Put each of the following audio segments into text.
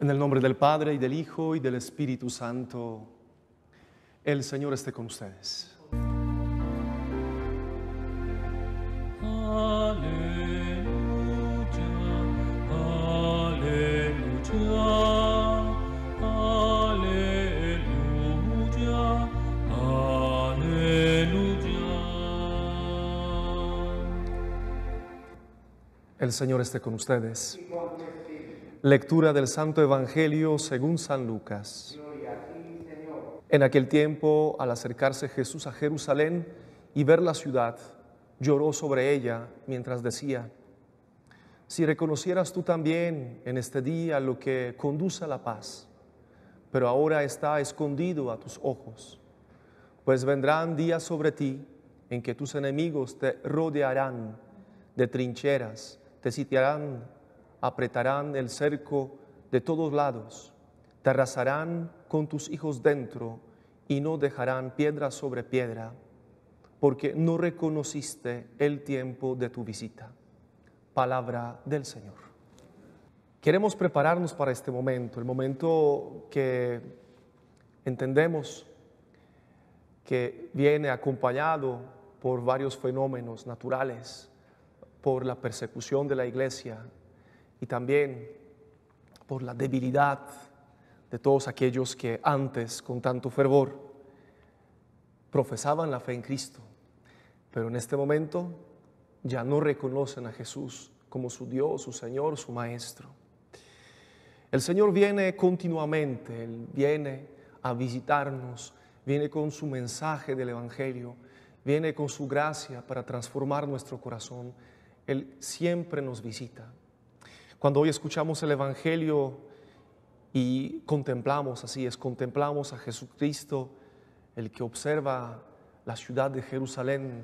En el nombre del Padre y del Hijo y del Espíritu Santo, el Señor esté con ustedes. Aleluya, aleluya, aleluya, aleluya. El Señor esté con ustedes. Lectura del Santo Evangelio según San Lucas. En aquel tiempo, al acercarse Jesús a Jerusalén y ver la ciudad, lloró sobre ella mientras decía, si reconocieras tú también en este día lo que conduce a la paz, pero ahora está escondido a tus ojos, pues vendrán días sobre ti en que tus enemigos te rodearán de trincheras, te sitiarán apretarán el cerco de todos lados, te arrasarán con tus hijos dentro y no dejarán piedra sobre piedra, porque no reconociste el tiempo de tu visita. Palabra del Señor. Queremos prepararnos para este momento, el momento que entendemos que viene acompañado por varios fenómenos naturales, por la persecución de la iglesia, y también por la debilidad de todos aquellos que antes con tanto fervor profesaban la fe en Cristo, pero en este momento ya no reconocen a Jesús como su Dios, su Señor, su Maestro. El Señor viene continuamente, Él viene a visitarnos, viene con su mensaje del Evangelio, viene con su gracia para transformar nuestro corazón. Él siempre nos visita. Cuando hoy escuchamos el Evangelio y contemplamos, así es, contemplamos a Jesucristo, el que observa la ciudad de Jerusalén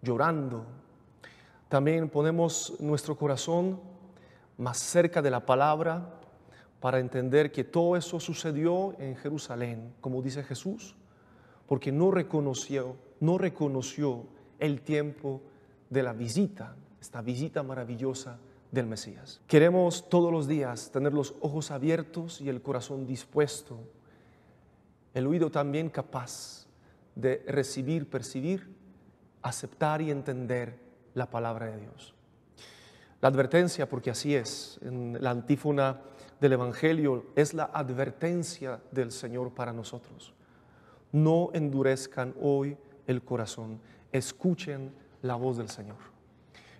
llorando, también ponemos nuestro corazón más cerca de la palabra para entender que todo eso sucedió en Jerusalén, como dice Jesús, porque no reconoció, no reconoció el tiempo de la visita, esta visita maravillosa del Mesías. Queremos todos los días tener los ojos abiertos y el corazón dispuesto, el oído también capaz de recibir, percibir, aceptar y entender la palabra de Dios. La advertencia, porque así es, en la antífona del Evangelio es la advertencia del Señor para nosotros. No endurezcan hoy el corazón, escuchen la voz del Señor.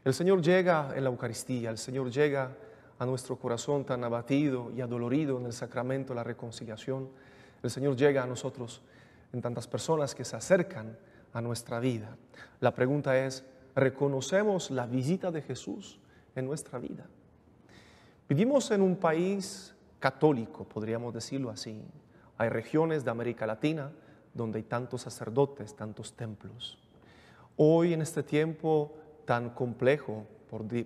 El Señor llega en la Eucaristía, el Señor llega a nuestro corazón tan abatido y adolorido en el sacramento de la reconciliación. El Señor llega a nosotros en tantas personas que se acercan a nuestra vida. La pregunta es, ¿reconocemos la visita de Jesús en nuestra vida? Vivimos en un país católico, podríamos decirlo así. Hay regiones de América Latina donde hay tantos sacerdotes, tantos templos. Hoy en este tiempo tan complejo,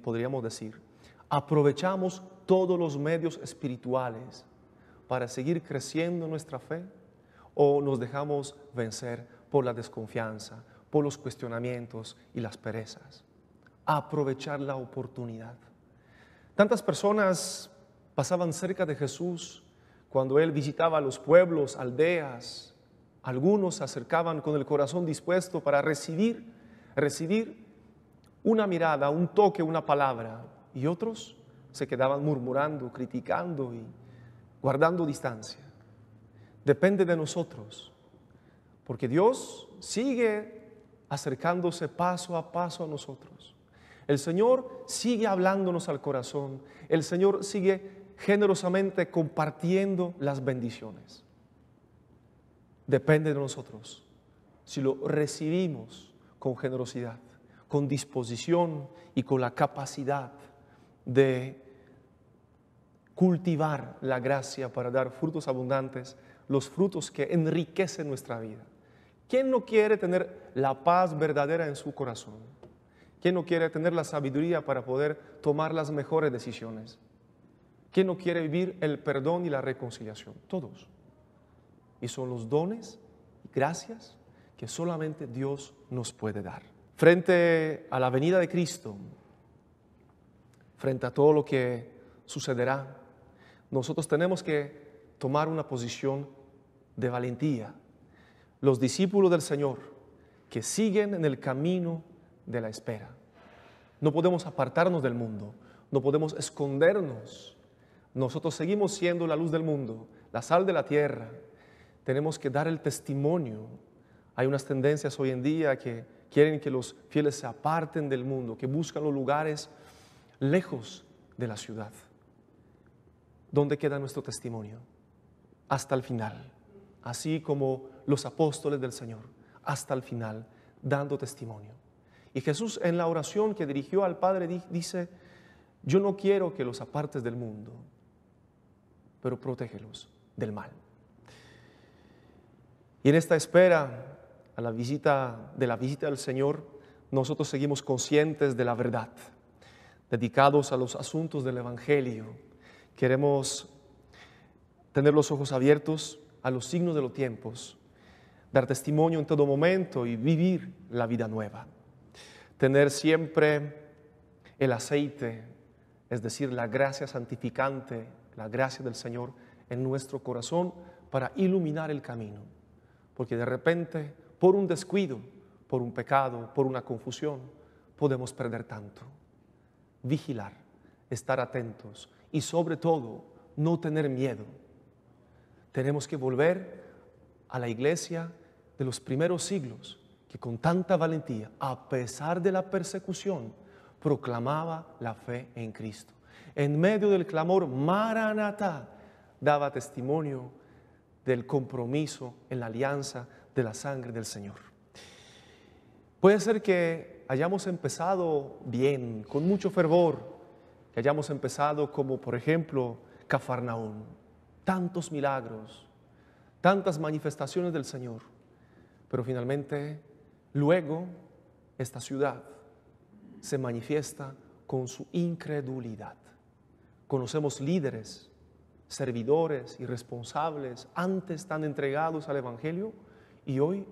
podríamos decir, aprovechamos todos los medios espirituales para seguir creciendo nuestra fe o nos dejamos vencer por la desconfianza, por los cuestionamientos y las perezas. Aprovechar la oportunidad. Tantas personas pasaban cerca de Jesús cuando él visitaba los pueblos, aldeas. Algunos se acercaban con el corazón dispuesto para recibir, recibir una mirada, un toque, una palabra, y otros se quedaban murmurando, criticando y guardando distancia. Depende de nosotros, porque Dios sigue acercándose paso a paso a nosotros. El Señor sigue hablándonos al corazón, el Señor sigue generosamente compartiendo las bendiciones. Depende de nosotros si lo recibimos con generosidad con disposición y con la capacidad de cultivar la gracia para dar frutos abundantes, los frutos que enriquecen nuestra vida. ¿Quién no quiere tener la paz verdadera en su corazón? ¿Quién no quiere tener la sabiduría para poder tomar las mejores decisiones? ¿Quién no quiere vivir el perdón y la reconciliación? Todos. Y son los dones y gracias que solamente Dios nos puede dar frente a la venida de Cristo, frente a todo lo que sucederá, nosotros tenemos que tomar una posición de valentía. Los discípulos del Señor que siguen en el camino de la espera. No podemos apartarnos del mundo, no podemos escondernos. Nosotros seguimos siendo la luz del mundo, la sal de la tierra. Tenemos que dar el testimonio. Hay unas tendencias hoy en día que quieren que los fieles se aparten del mundo, que buscan los lugares lejos de la ciudad. ¿Dónde queda nuestro testimonio? Hasta el final, así como los apóstoles del Señor, hasta el final, dando testimonio. Y Jesús en la oración que dirigió al Padre dice, yo no quiero que los apartes del mundo, pero protégelos del mal. Y en esta espera a la visita, de la visita del Señor, nosotros seguimos conscientes de la verdad, dedicados a los asuntos del Evangelio. Queremos tener los ojos abiertos a los signos de los tiempos, dar testimonio en todo momento y vivir la vida nueva. Tener siempre el aceite, es decir, la gracia santificante, la gracia del Señor en nuestro corazón para iluminar el camino. Porque de repente por un descuido, por un pecado, por una confusión, podemos perder tanto. Vigilar, estar atentos y sobre todo no tener miedo. Tenemos que volver a la iglesia de los primeros siglos que con tanta valentía, a pesar de la persecución, proclamaba la fe en Cristo. En medio del clamor Maranatá, daba testimonio del compromiso en la alianza de la sangre del Señor. Puede ser que hayamos empezado bien, con mucho fervor, que hayamos empezado como por ejemplo Cafarnaón, tantos milagros, tantas manifestaciones del Señor, pero finalmente luego esta ciudad se manifiesta con su incredulidad. Conocemos líderes, servidores y responsables antes tan entregados al Evangelio, y hoy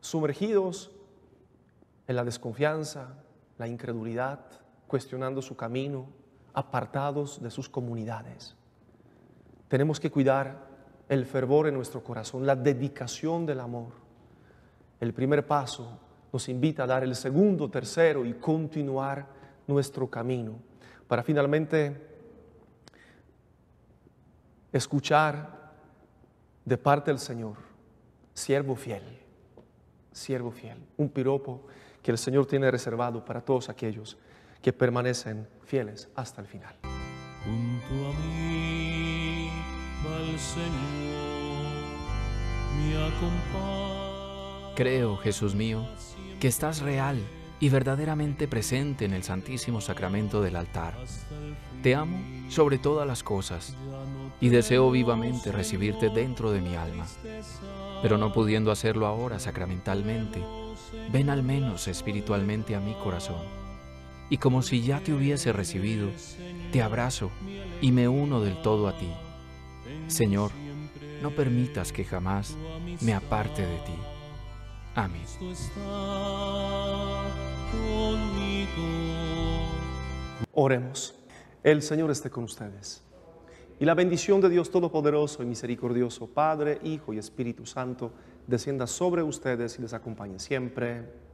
sumergidos en la desconfianza, la incredulidad, cuestionando su camino, apartados de sus comunidades. Tenemos que cuidar el fervor en nuestro corazón, la dedicación del amor. El primer paso nos invita a dar el segundo, tercero y continuar nuestro camino para finalmente escuchar de parte del Señor, siervo fiel, siervo fiel, un piropo que el Señor tiene reservado para todos aquellos que permanecen fieles hasta el final. Junto a mí va el Señor, me acompaña. Creo, Jesús mío, que estás real y verdaderamente presente en el Santísimo Sacramento del altar. Te amo sobre todas las cosas y deseo vivamente recibirte dentro de mi alma. Pero no pudiendo hacerlo ahora sacramentalmente, ven al menos espiritualmente a mi corazón. Y como si ya te hubiese recibido, te abrazo y me uno del todo a ti. Señor, no permitas que jamás me aparte de ti. Amén. Oremos. El Señor esté con ustedes. Y la bendición de Dios Todopoderoso y Misericordioso, Padre, Hijo y Espíritu Santo, descienda sobre ustedes y les acompañe siempre.